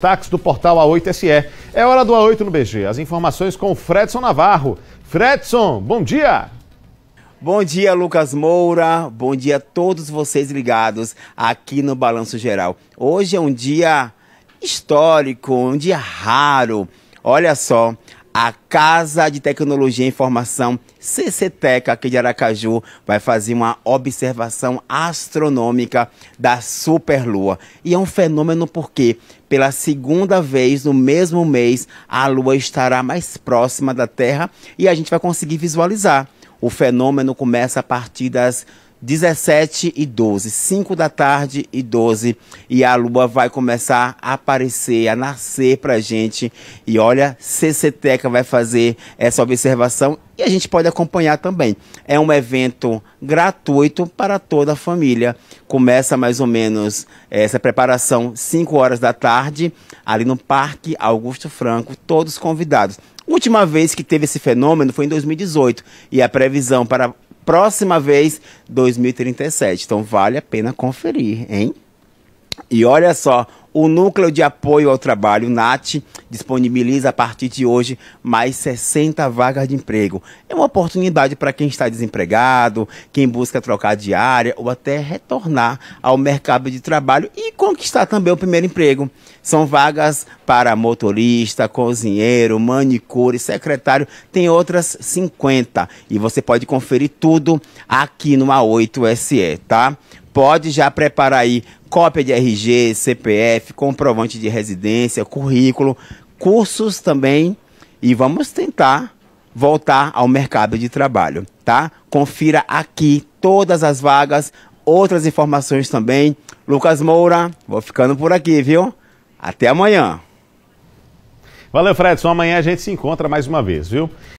Táxi do portal A8SE. É hora do A8 no BG. As informações com o Fredson Navarro. Fredson, bom dia! Bom dia, Lucas Moura. Bom dia a todos vocês ligados aqui no Balanço Geral. Hoje é um dia histórico, um dia raro. Olha só, a Casa de Tecnologia e Informação, CCTEC, aqui de Aracaju, vai fazer uma observação astronômica da superlua. E é um fenômeno porque, pela segunda vez no mesmo mês, a Lua estará mais próxima da Terra e a gente vai conseguir visualizar. O fenômeno começa a partir das 17 e 12, 5 da tarde e 12, e a lua vai começar a aparecer, a nascer pra gente. E olha, CCTECA vai fazer essa observação e a gente pode acompanhar também. É um evento gratuito para toda a família. Começa mais ou menos eh, essa preparação 5 horas da tarde, ali no Parque Augusto Franco, todos convidados. Última vez que teve esse fenômeno foi em 2018 e a previsão para próxima vez, 2037. Então vale a pena conferir, hein? E olha só, o Núcleo de Apoio ao Trabalho, NAT, disponibiliza a partir de hoje mais 60 vagas de emprego. É uma oportunidade para quem está desempregado, quem busca trocar de área ou até retornar ao mercado de trabalho e conquistar também o primeiro emprego. São vagas para motorista, cozinheiro, manicure, secretário, tem outras 50. E você pode conferir tudo aqui no A8SE, tá? pode já preparar aí cópia de RG, CPF, comprovante de residência, currículo, cursos também e vamos tentar voltar ao mercado de trabalho, tá? Confira aqui todas as vagas, outras informações também. Lucas Moura, vou ficando por aqui, viu? Até amanhã. Valeu, Fredson. Amanhã a gente se encontra mais uma vez, viu?